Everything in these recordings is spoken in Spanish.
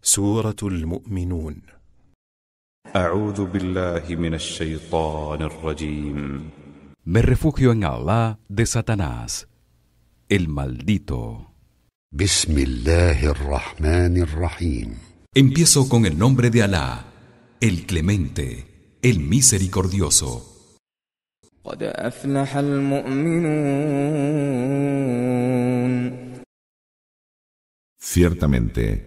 Suratul mu'minun أعوذ بالله من الشيطان Rajim. Me refugio en Allah de Satanás, el maldito. Bismillahir الله الرحمن Empiezo con el nombre de Allah, el clemente, el misericordioso. Ciertamente,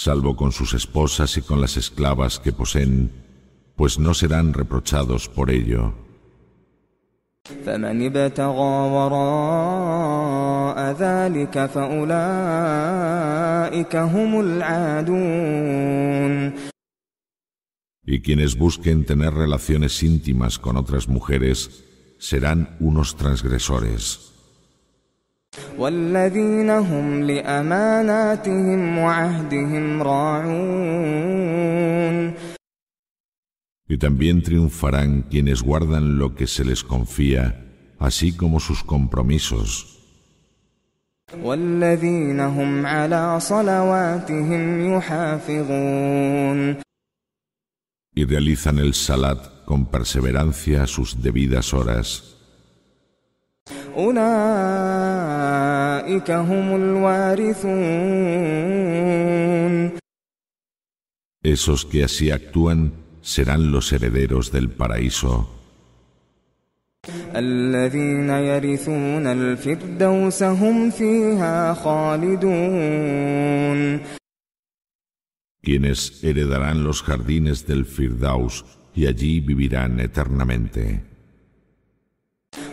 salvo con sus esposas y con las esclavas que poseen, pues no serán reprochados por ello. Y quienes busquen tener relaciones íntimas con otras mujeres serán unos transgresores. Y también triunfarán quienes guardan lo que se les confía, así como sus compromisos. Y realizan el salat con perseverancia a sus debidas horas. Esos que así actúan serán los herederos del paraíso. quienes heredarán los jardines del Firdaus y allí vivirán eternamente.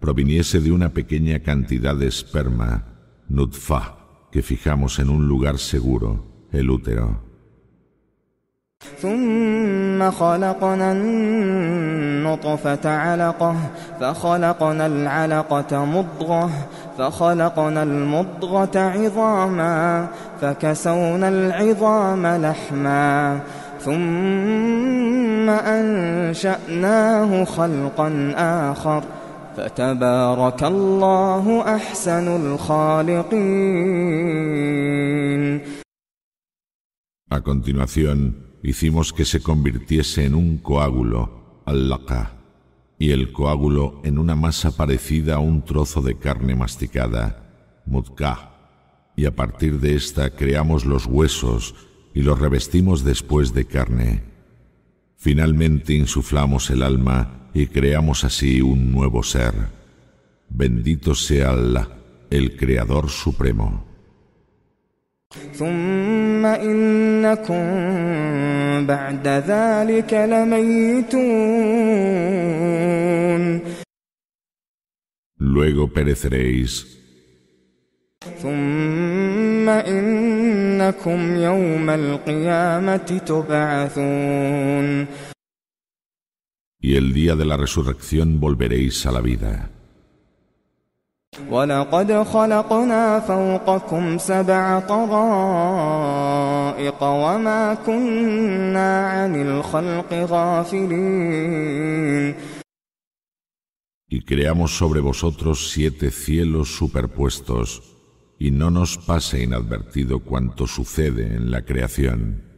proviniese de una pequeña cantidad de esperma, nutfa, que fijamos en un lugar seguro, el útero. ثم خلقنا النطفة علقة فخلقنا العلقة مضغة فخلقنا المضغة عظاما فكسونا العظام لحما ثم أنشأناه خلقا آخر ۖ A continuación, hicimos que se convirtiese en un coágulo, al y el coágulo en una masa parecida a un trozo de carne masticada, mutka, y a partir de esta creamos los huesos y los revestimos después de carne. Finalmente insuflamos el alma y creamos así un nuevo ser. Bendito sea Allah, el Creador Supremo. Luego pereceréis. Y el día de la resurrección volveréis a la vida. Y creamos sobre vosotros siete cielos superpuestos y no nos pase inadvertido cuanto sucede en la creación.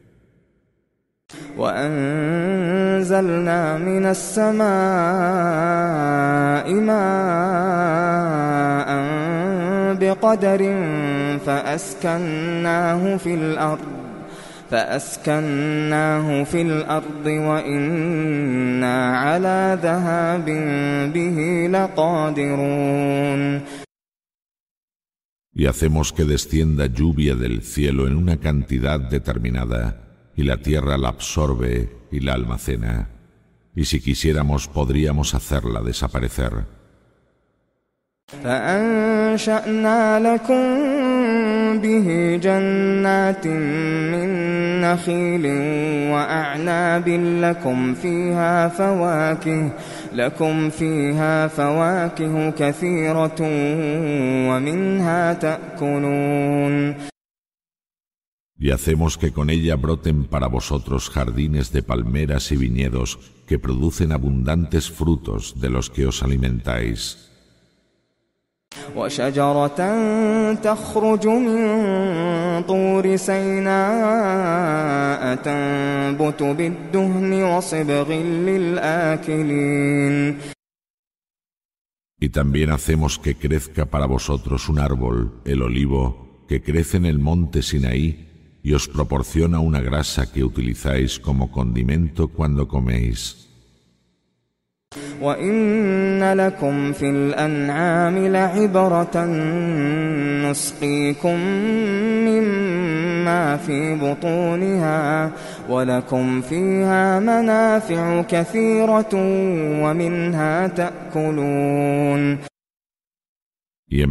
وأنزلنا من السماء ماء بقدر فأسكناه في الأرض فأسكناه في الأرض وإنا على ذهاب به لقادرون y hacemos que descienda lluvia del cielo en una cantidad determinada, y la tierra la absorbe y la almacena, y si quisiéramos podríamos hacerla desaparecer. Y hacemos que con ella broten para vosotros jardines de palmeras y viñedos que producen abundantes frutos de los que os alimentáis. Y también hacemos que crezca para vosotros un árbol, el olivo, que crece en el monte Sinaí y os proporciona una grasa que utilizáis como condimento cuando coméis. Y en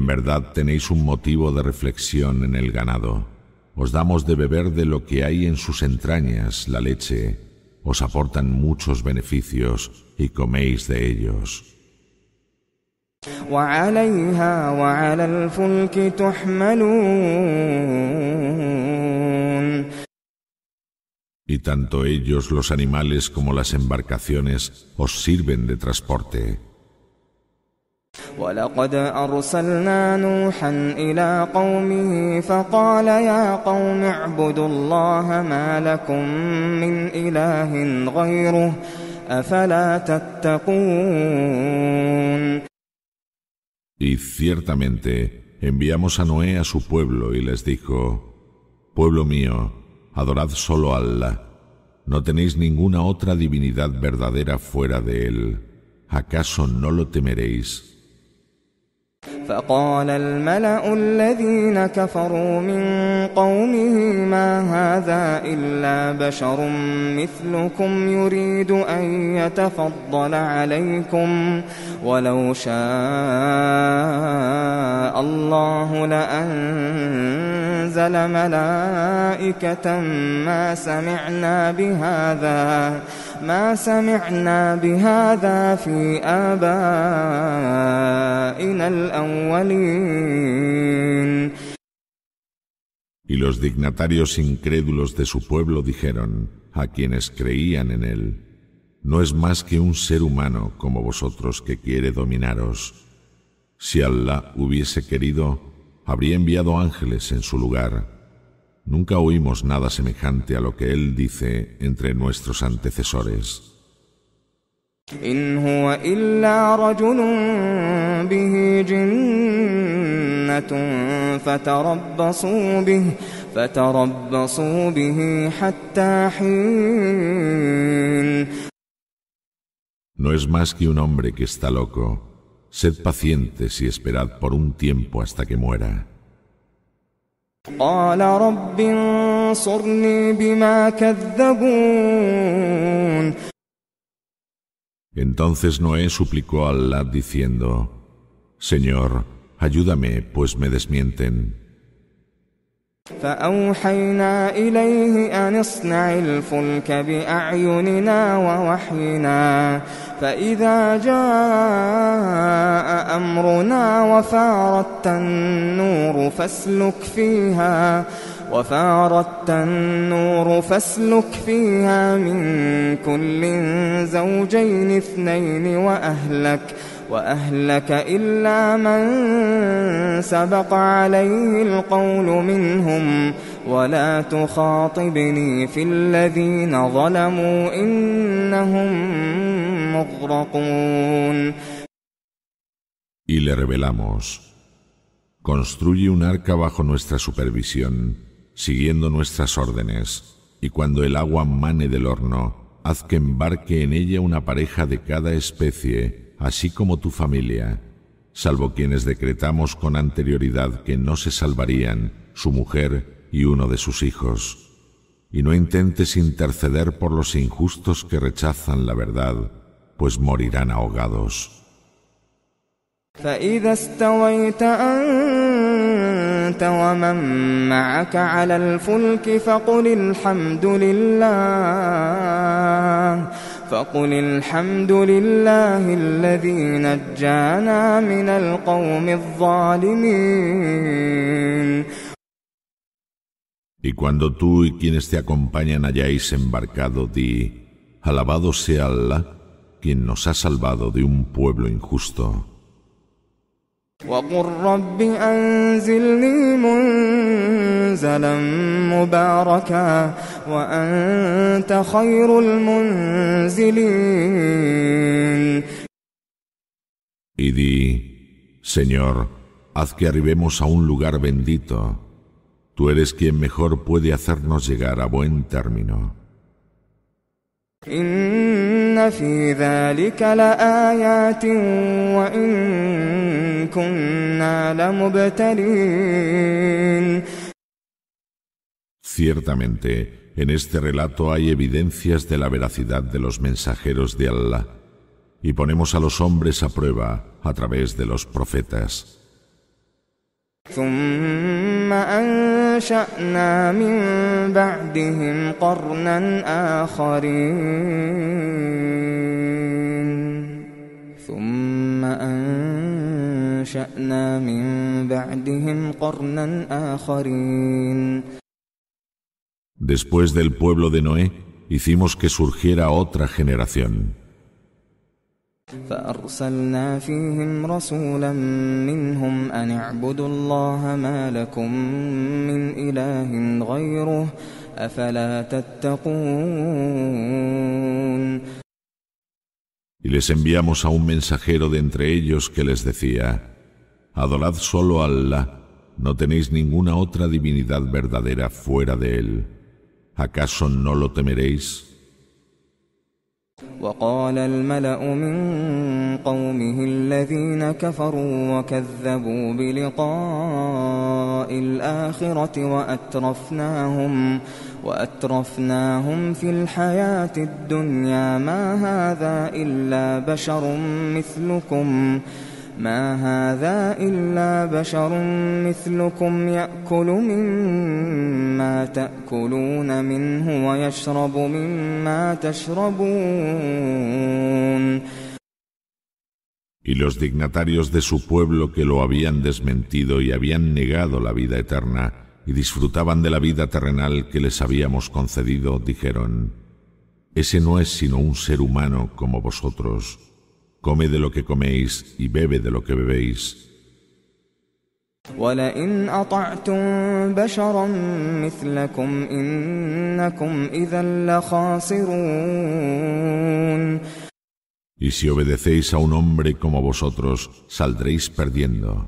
verdad tenéis un motivo de reflexión en el ganado. Os damos de beber de lo que hay en sus entrañas, la leche. Os aportan muchos beneficios y coméis de ellos. Y tanto ellos, los animales como las embarcaciones, os sirven de transporte. Y ciertamente enviamos a Noé a su pueblo y les dijo, Pueblo mío, adorad solo a Allah, no tenéis ninguna otra divinidad verdadera fuera de él, ¿acaso no lo temeréis? فقال الملأ الذين كفروا من قومه ما هذا إلا بشر مثلكم يريد أن يتفضل عليكم ولو شاء الله لأنزل ملائكة ما سمعنا بهذا ما سمعنا بهذا في آبائنا الأولين Y los dignatarios incrédulos de su pueblo dijeron a quienes creían en él, no es más que un ser humano como vosotros que quiere dominaros. Si Allah hubiese querido, habría enviado ángeles en su lugar. Nunca oímos nada semejante a lo que él dice entre nuestros antecesores. إن هو إلا رجل به جنة فتربصوا به فتربصوا به حتى حين No es más que un hombre que está loco. Sed pacientes y esperad por un tiempo hasta que muera. قال رب انصرني بما كذبون entonces Noé suplicó a Alá diciendo, Señor, ayúdame, pues me desmienten. وفاردت النور فاسلك فيها من كل زوجين اثنين وأهلك وأهلك إلا من سبق عليه القول منهم ولا تخاطبني في الذين ظلموا إنهم مغرقون Y le revelamos, construye un arca bajo nuestra supervisión siguiendo nuestras órdenes, y cuando el agua mane del horno, haz que embarque en ella una pareja de cada especie, así como tu familia, salvo quienes decretamos con anterioridad que no se salvarían, su mujer y uno de sus hijos. Y no intentes interceder por los injustos que rechazan la verdad, pues morirán ahogados. Y cuando tú y quienes te acompañan hayáis embarcado, di, Alabado sea Allah, quien nos ha salvado de un pueblo injusto. Y di, Señor, haz que arribemos a un lugar bendito. Tú eres quien mejor puede hacernos llegar a buen término. Ciertamente, en este relato hay evidencias de la veracidad de los mensajeros de Allah, y ponemos a los hombres a prueba a través de los profetas. ثم أنشأنا من بعدهم قرنا آخرين ثم أنشأنا من بعدهم قرنا آخرين Después del pueblo de Noé, hicimos que surgiera otra generación. Y les enviamos a un mensajero de entre ellos que les decía, Adorad solo a Allah, no tenéis ninguna otra divinidad verdadera fuera de Él. ¿Acaso no lo temeréis? وقال الملأ من قومه الذين كفروا وكذبوا بلقاء الآخرة وأترفناهم وأترفناهم في الحياة الدنيا ما هذا إلا بشر مثلكم ۖ Y los dignatarios de su pueblo que lo habían desmentido y habían negado la vida eterna y disfrutaban de la vida terrenal que les habíamos concedido, dijeron, Ese no es sino un ser humano como vosotros, come de lo que coméis y bebe de lo que bebéis. Y si obedecéis a un hombre como vosotros, saldréis perdiendo.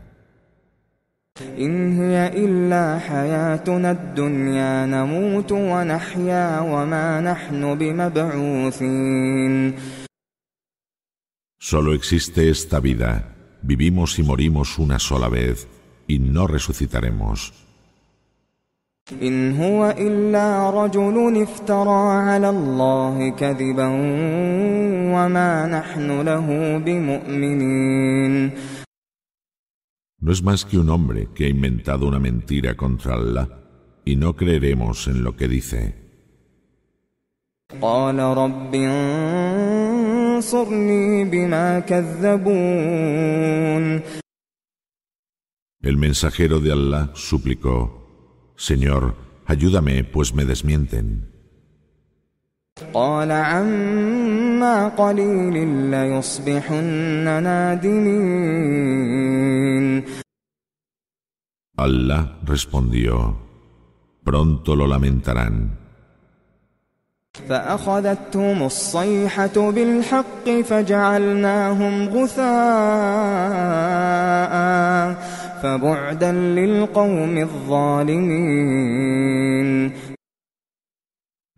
إن هي إلا حياتنا الدنيا نموت ونحيا وما نحن بمبعوثين Solo existe esta vida, vivimos y morimos una sola vez, y no resucitaremos. إن هو إلا رجل افترى على الله كذبا وما نحن له بمؤمنين no es más que un hombre que ha inventado una mentira contra Allah y no creeremos en lo que dice. El mensajero de Allah suplicó, Señor, ayúdame, pues me desmienten. قال عما قليل ليصبحن نادمين Allah respondió, pronto lo lamentarán. فأخذتهم الصيحة بالحق فجعلناهم غثاء فبعدا للقوم الظالمين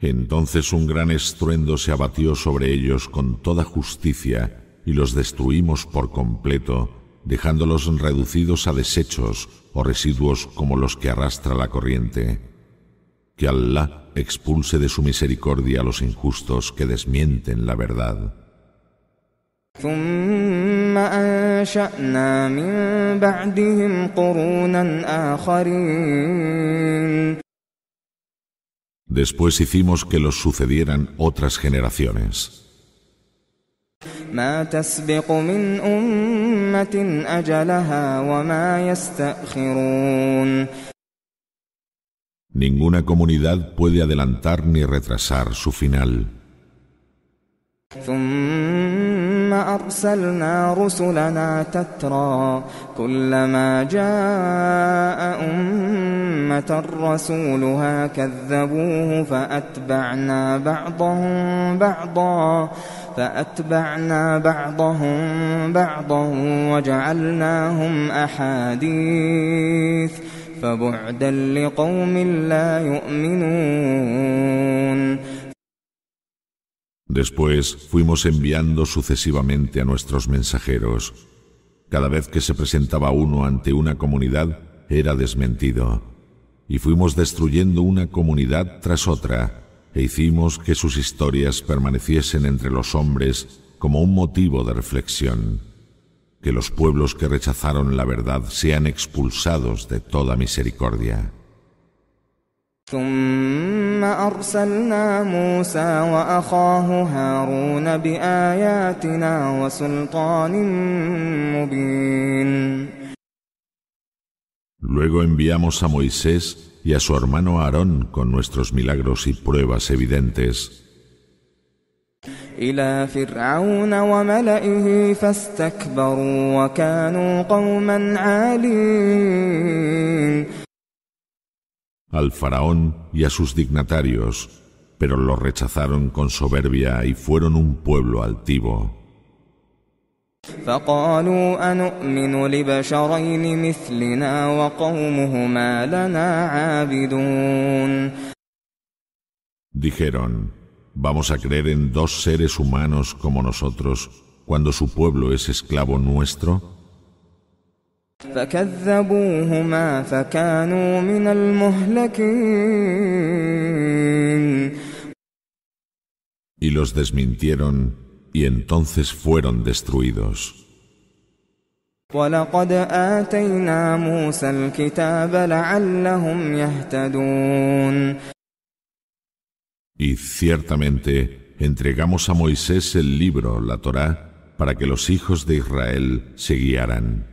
Entonces un gran estruendo se abatió sobre ellos con toda justicia y los destruimos por completo, dejándolos reducidos a desechos o residuos como los que arrastra la corriente. Que Allah expulse de su misericordia a los injustos que desmienten la verdad. Después hicimos que los sucedieran otras generaciones. Ninguna comunidad puede adelantar ni retrasar su final. ثم أرسلنا رسلنا تترى كلما جاء أمة رسولها كذبوه فأتبعنا بعضهم بعضا فأتبعنا بعضهم بعضا وجعلناهم أحاديث فبعدا لقوم لا يؤمنون Después fuimos enviando sucesivamente a nuestros mensajeros. Cada vez que se presentaba uno ante una comunidad, era desmentido. Y fuimos destruyendo una comunidad tras otra, e hicimos que sus historias permaneciesen entre los hombres como un motivo de reflexión. Que los pueblos que rechazaron la verdad sean expulsados de toda misericordia. ثم أرسلنا موسى وأخاه هارون بآياتنا وسلطان مبين Luego enviamos a Moisés y a su hermano Aarón con nuestros milagros y pruebas evidentes. إلى فرعون وملئه فاستكبروا وكانوا قوما عالين al faraón y a sus dignatarios, pero lo rechazaron con soberbia y fueron un pueblo altivo. Dijeron, vamos a creer en dos seres humanos como nosotros, cuando su pueblo es esclavo nuestro y los desmintieron y entonces fueron destruidos. Y ciertamente entregamos a Moisés el libro, la Torá, para que los hijos de Israel se guiaran.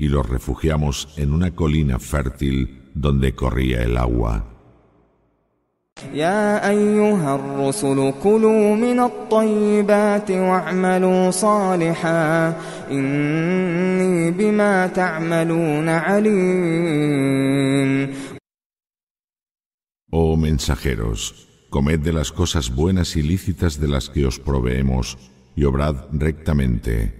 y los refugiamos en una colina fértil donde corría el agua. Oh mensajeros, comed de las cosas buenas y lícitas de las que os proveemos y obrad rectamente.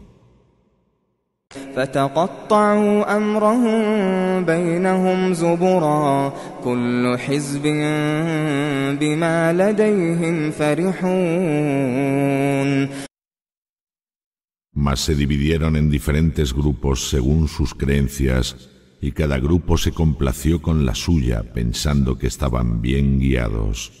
Mas se dividieron en diferentes grupos según sus creencias y cada grupo se complació con la suya pensando que estaban bien guiados.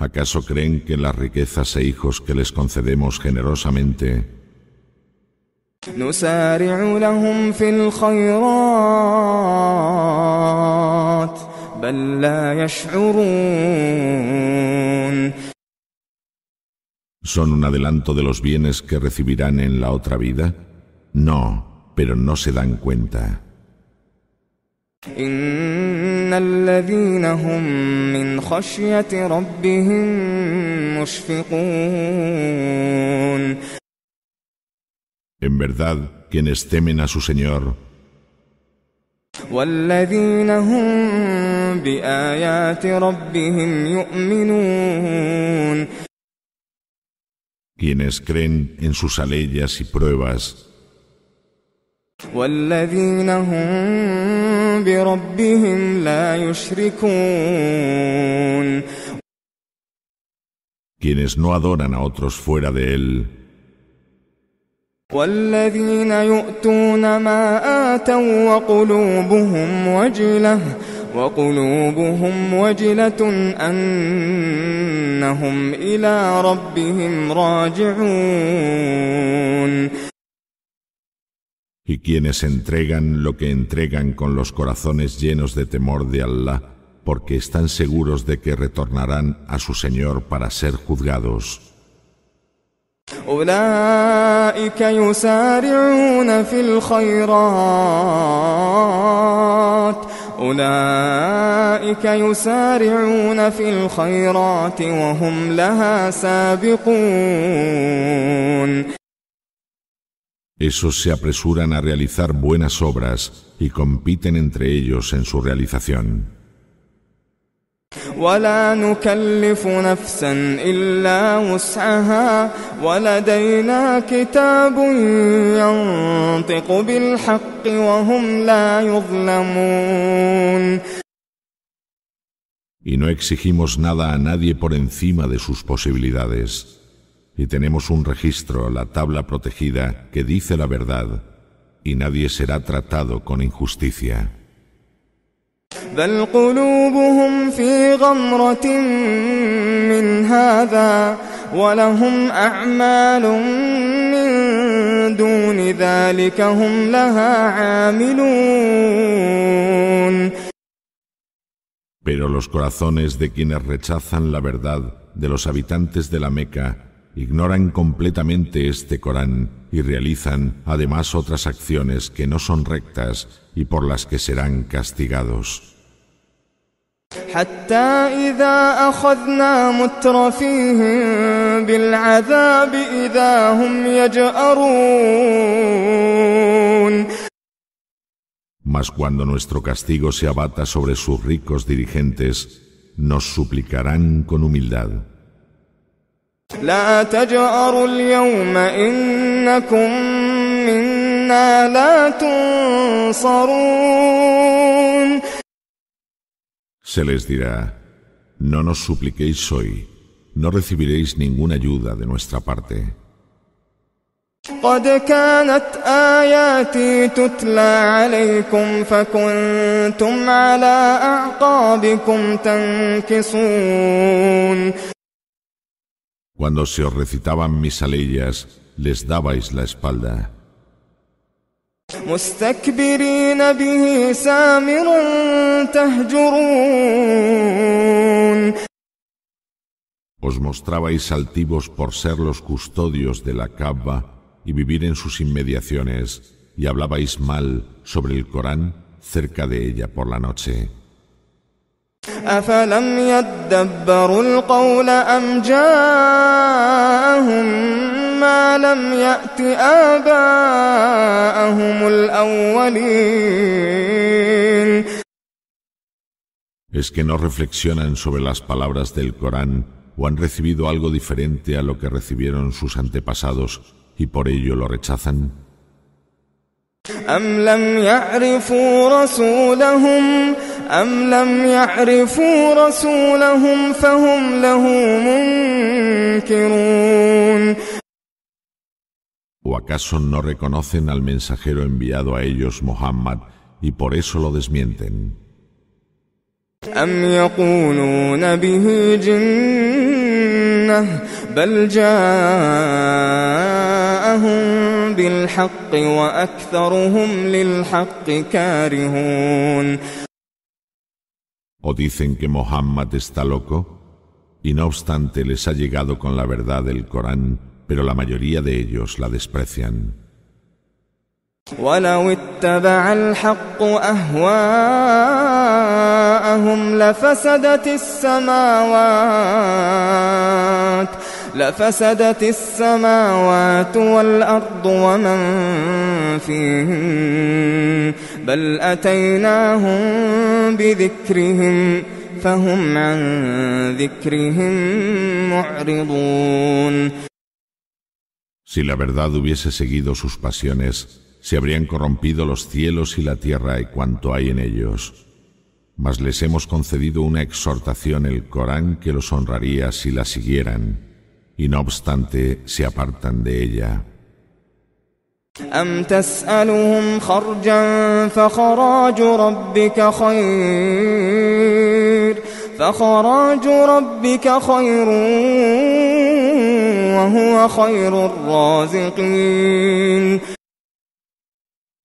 ¿Acaso creen que las riquezas e hijos que les concedemos generosamente ¿Son un adelanto de los bienes que recibirán en la otra vida? No, pero no se dan cuenta. إِنَّ الَّذِينَ هُمْ مِنْ خَشْيَةِ رَبِّهِمْ مُشْفِقُونَ En verdad, quienes temen a su Señor والذين هم بآيات ربهم يؤمنون quienes creen en sus aleyas y pruebas والذين هم بربهم لا يشركون Quienes no adoran a otros fuera de él والذين يؤتون ما آتوا وقلوبهم وجلة وقلوبهم وجلة أنهم إلى ربهم راجعون y quienes entregan lo que entregan con los corazones llenos de temor de Allah, porque están seguros de que retornarán a su Señor para ser juzgados. Esos se apresuran a realizar buenas obras y compiten entre ellos en su realización. Y no exigimos nada a nadie por encima de sus posibilidades y tenemos un registro, la tabla protegida, que dice la verdad, y nadie será tratado con injusticia. Pero los corazones de quienes rechazan la verdad de los habitantes de la Meca ignoran completamente este Corán y realizan además otras acciones que no son rectas y por las que serán castigados. Mas cuando nuestro castigo se abata sobre sus ricos dirigentes, nos suplicarán con humildad. لا تجأروا اليوم إنكم منا لا تنصرون Se les dirá, no nos supliquéis hoy, no recibiréis ninguna ayuda de nuestra parte. قد كانت آياتي تتلى عليكم فكنتم على أعقابكم تنكصون cuando se os recitaban mis aleyas, les dabais la espalda. Os mostrabais altivos por ser los custodios de la Kaaba y vivir en sus inmediaciones, y hablabais mal sobre el Corán cerca de ella por la noche. ¿Es que no reflexionan sobre las palabras del Corán o han recibido algo diferente a lo que recibieron sus antepasados y por ello lo rechazan? أم لم يعرفوا رسولهم فهم له منكرون ¿O acaso no reconocen al mensajero enviado a ellos, Muhammad, y por eso lo desmienten? أم يقولون به جنة بل جاءهم بالحق وأكثرهم للحق كارهون ¿O dicen que Mohammed está loco? Y no obstante les ha llegado con la verdad el Corán, pero la mayoría de ellos la desprecian. السماوات ومن Si la verdad hubiese seguido sus pasiones, se habrían corrompido los cielos y la tierra y cuanto hay en ellos. Mas les hemos concedido una exhortación el Corán que los honraría si la siguieran y no obstante se apartan de ella.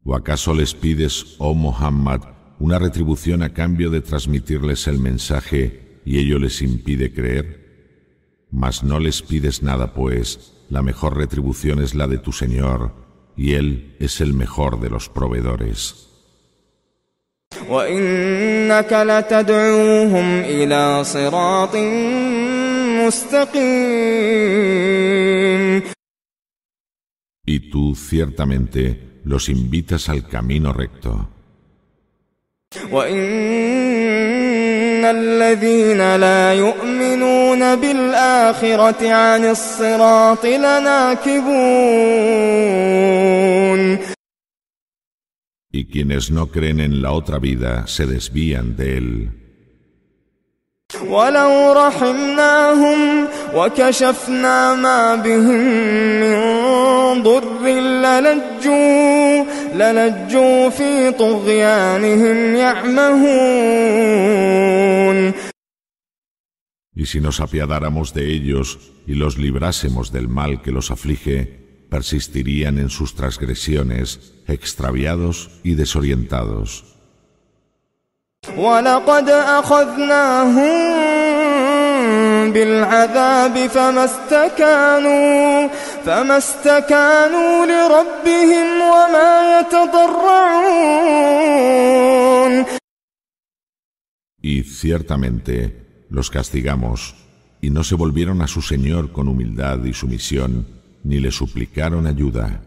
¿O acaso les pides, oh Muhammad, una retribución a cambio de transmitirles el mensaje y ello les impide creer? mas no les pides nada, pues la mejor retribución es la de tu Señor, y Él es el mejor de los proveedores. Y tú ciertamente los invitas al camino recto. إن الذين لا يؤمنون بالآخرة عن الصراط لناكبون Y quienes no creen en la otra vida se desvían de él. ولو رحمناهم وكشفنا ما بهم من ضر للجوا Y si nos apiadáramos de ellos y los librásemos del mal que los aflige, persistirían en sus transgresiones, extraviados y desorientados. Y ciertamente los castigamos y no se volvieron a su Señor con humildad y sumisión, ni le suplicaron ayuda.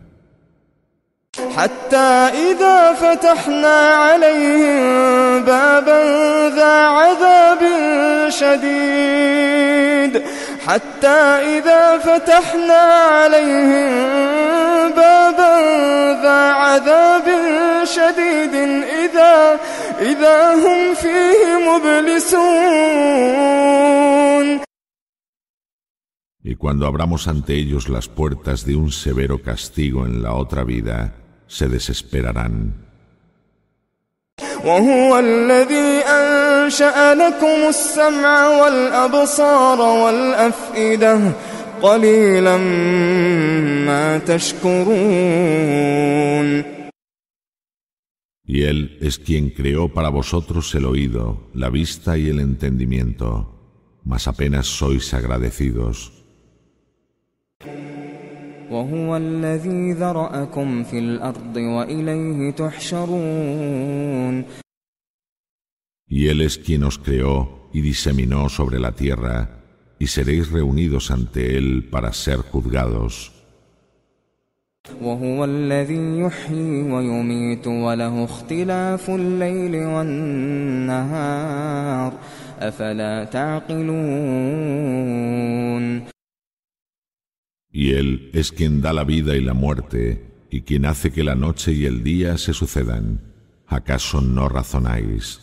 حتى إذا فتحنا عليهم بابا ذا عذاب شديد حتى إذا فتحنا عليهم بابا ذا عذاب شديد إذا إذا هم فيه مبلسون Y cuando abramos ante ellos las puertas de un severo castigo en la otra vida, se desesperarán. Y Él es quien creó para vosotros el oído, la vista y el entendimiento, mas apenas sois agradecidos. وهو الذي ذرأكم في الأرض وإليه تحشرون Y Él es quien os creó y diseminó sobre la tierra, y seréis reunidos ante Él para ser juzgados. وهو الذي يحيي ويميت وله اختلاف الليل والنهار أفلا تعقلون y Él es quien da la vida y la muerte, y quien hace que la noche y el día se sucedan. ¿Acaso no razonáis?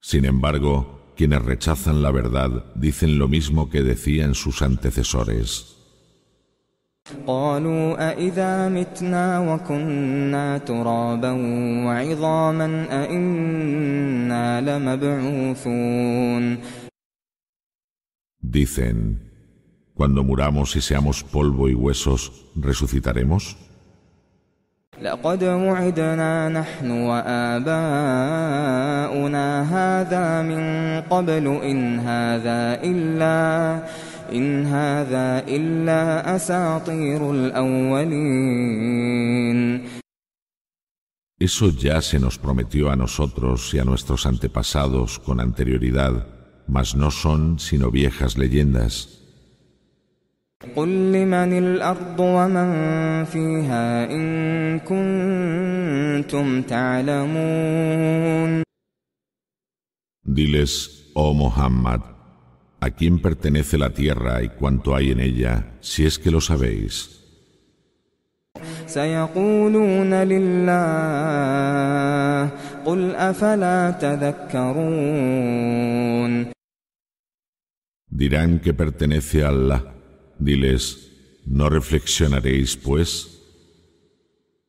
Sin embargo, quienes rechazan la verdad dicen lo mismo que decían sus antecesores. قالوا أإذا متنا وكنا ترابا وعظاما أإنا لمبعوثون Dicen, cuando muramos y seamos polvo y huesos, ¿resucitaremos? لقد Eso ya se nos prometió a nosotros y a nuestros antepasados con anterioridad, mas no son sino viejas leyendas. Diles, oh Muhammad, a quién pertenece la tierra y cuánto hay en ella, si es que lo sabéis. Dirán que pertenece a Allah. Diles, ¿no reflexionaréis pues?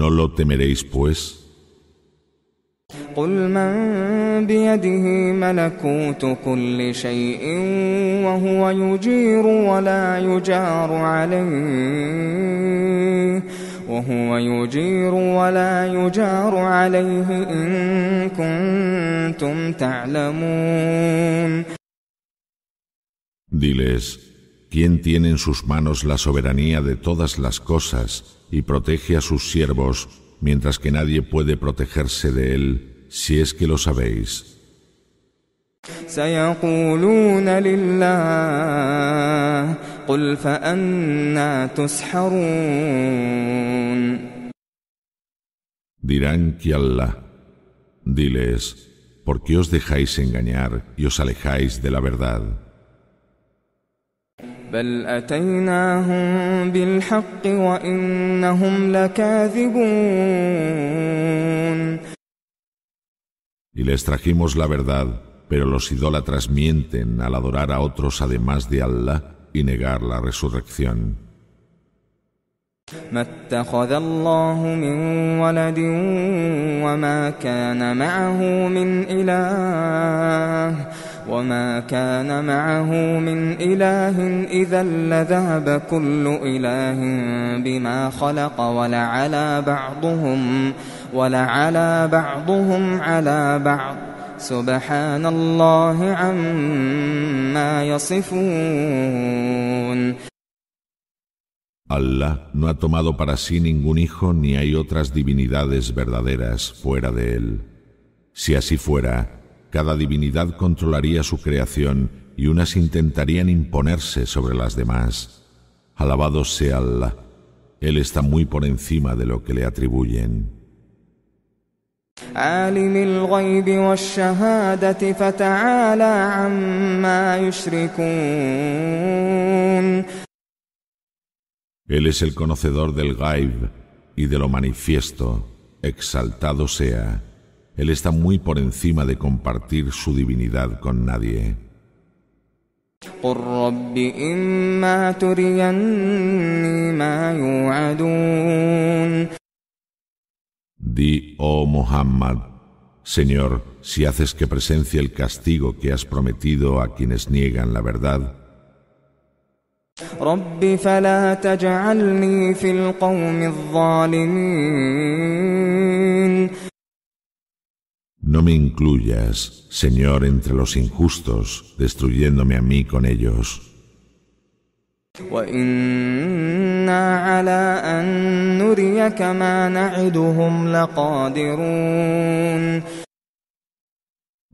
¿No lo temeréis, pues? قل من بيده ملكوت كل شيء وهو يجير ولا يجار عليه وهو يجير ولا يجار عليه إن كنتم تعلمون Diles quien tiene en sus manos la soberanía de todas las cosas y protege a sus siervos, mientras que nadie puede protegerse de él, si es que lo sabéis. Dirán que Allah, diles, ¿por qué os dejáis engañar y os alejáis de la verdad? Y les trajimos la verdad, pero los idólatras mienten al adorar a otros además de Allah y negar la resurrección. وما كان معه من إله إذا لذهب كل إله بما خلق ولعلى بعضهم ولعلى بعضهم على بعض سبحان الله عما يصفون Allah no ha tomado para sí ningún hijo ni hay otras divinidades verdaderas fuera de él. Si así fuera, Cada divinidad controlaría su creación y unas intentarían imponerse sobre las demás. Alabado sea Allah, Él está muy por encima de lo que le atribuyen. Él es el conocedor del gaib y de lo manifiesto, exaltado sea. Él está muy por encima de compartir su divinidad con nadie. ¿eh? Di, oh Muhammad, Señor, si haces que presencie el castigo que has prometido a quienes niegan la verdad, no me incluyas, Señor, entre los injustos, destruyéndome a mí con ellos.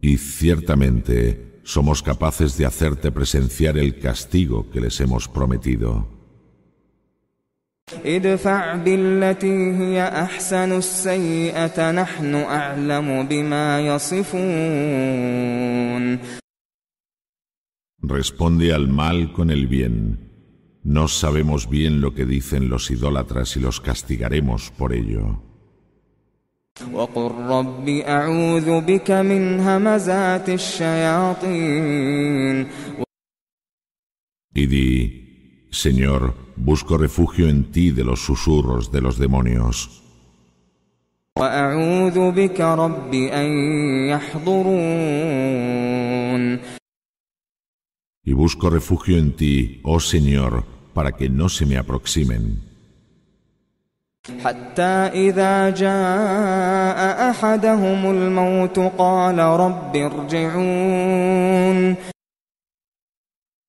Y ciertamente somos capaces de hacerte presenciar el castigo que les hemos prometido. ادفع بالتي هي أحسن السيئة نحن أعلم بما يصفون Responde al mal con el bien. No sabemos bien lo que dicen los idólatras y los castigaremos por ello. وقل رب أعوذ بك من همزات الشياطين. Y di, Señor, busco refugio en ti de los susurros de los demonios. Y busco refugio en ti, oh Señor, para que no se me aproximen.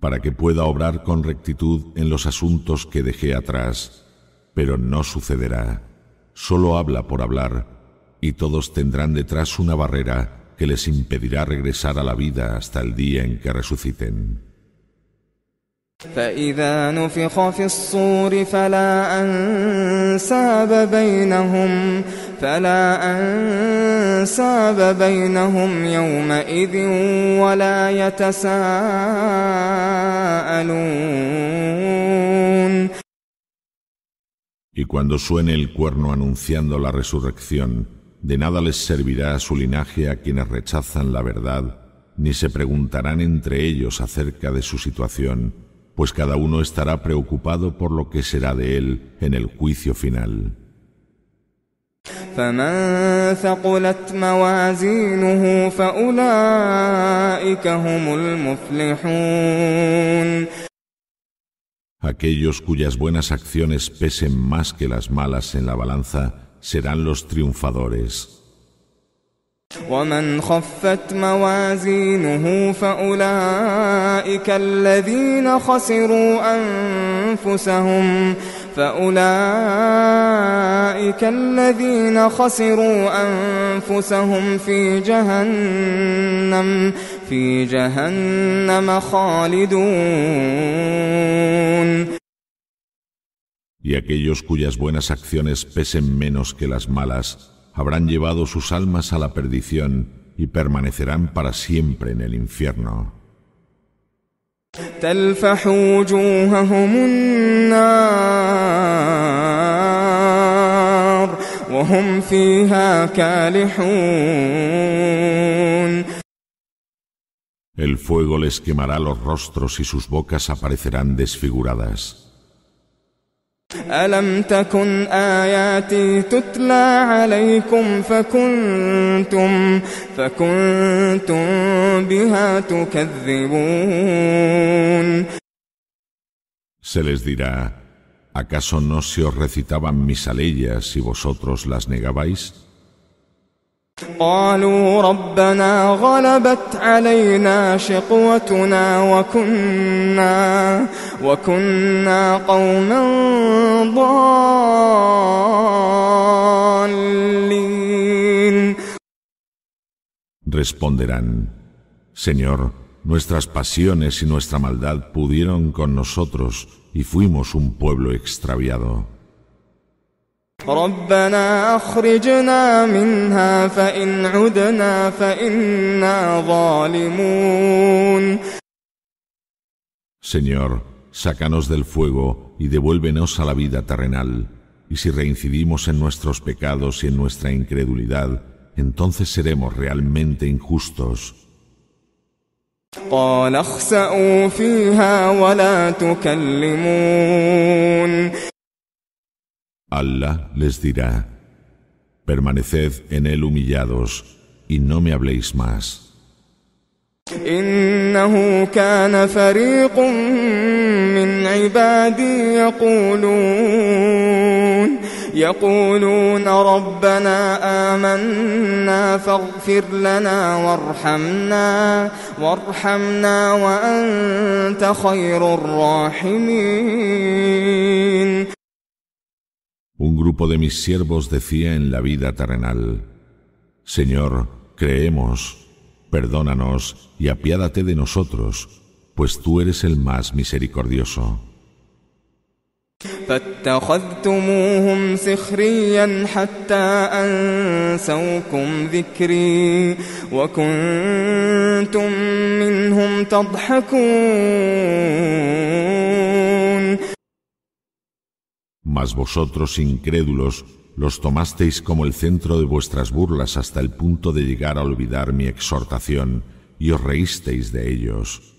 para que pueda obrar con rectitud en los asuntos que dejé atrás, pero no sucederá. Solo habla por hablar, y todos tendrán detrás una barrera que les impedirá regresar a la vida hasta el día en que resuciten. Y cuando suene el cuerno anunciando la resurrección, de nada les servirá a su linaje a quienes rechazan la verdad, ni se preguntarán entre ellos acerca de su situación, pues cada uno estará preocupado por lo que será de él en el juicio final. Aquellos cuyas buenas acciones pesen más que las malas en la balanza serán los triunfadores. ومن خفت موازينه فأولئك الذين خسروا أنفسهم فأولئك الذين خسروا أنفسهم في جهنم في جهنم خالدون Y aquellos cuyas buenas acciones pesen menos que las malas habrán llevado sus almas a la perdición y permanecerán para siempre en el infierno. El fuego les quemará los rostros y sus bocas aparecerán desfiguradas. ألم تكن آياتي تتلى عليكم فكنتم فكنتم بها تكذبون Se les dirá ¿Acaso no se os recitaban mis aleyas y vosotros las negabais? Responderán Señor nuestras pasiones y nuestra maldad pudieron con nosotros y fuimos un pueblo extraviado Señor, sácanos del fuego y devuélvenos a la vida terrenal. Y si reincidimos en nuestros pecados y en nuestra incredulidad, entonces seremos realmente injustos. Allah les dirá, permaneced en él humillados y no me habléis más. إنه كان فريق من عبادي يقولون يقولون ربنا آمنا فاغفر لنا وارحمنا وارحمنا وأنت خير الراحمين Un grupo de mis siervos decía en la vida terrenal, Señor, creemos, perdónanos y apiádate de nosotros, pues tú eres el más misericordioso. Mas vosotros, incrédulos, los tomasteis como el centro de vuestras burlas hasta el punto de llegar a olvidar mi exhortación, y os reísteis de ellos.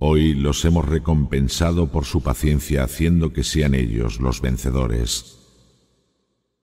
Hoy los hemos recompensado por su paciencia haciendo que sean ellos los vencedores.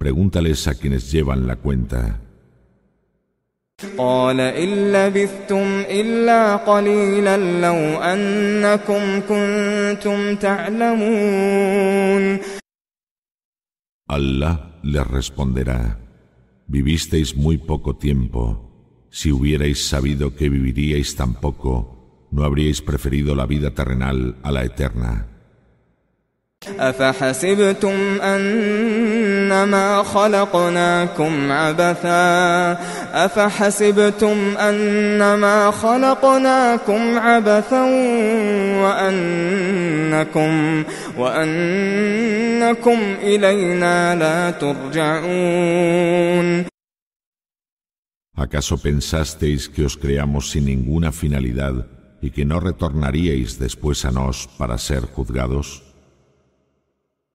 Pregúntales a quienes llevan la cuenta. Allah les responderá, vivisteis muy poco tiempo, si hubierais sabido que viviríais tan poco, no habríais preferido la vida terrenal a la eterna. أفحسبتم أنما خلقناكم عبثا أفحسبتم أنما خلقناكم عبثا وأنكم وأنكم إلينا لا ترجعون ¿Acaso pensasteis que os creamos sin ninguna finalidad y que no retornaríais después a nos para ser juzgados?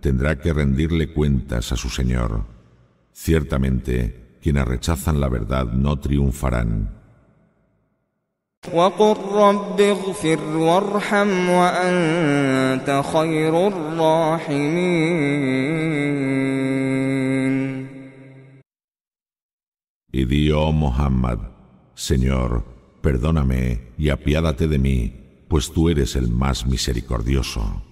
tendrá que rendirle cuentas a su Señor. Ciertamente, quienes rechazan la verdad no triunfarán. Y di, oh Muhammad, Señor, perdóname y apiádate de mí, pues tú eres el más misericordioso.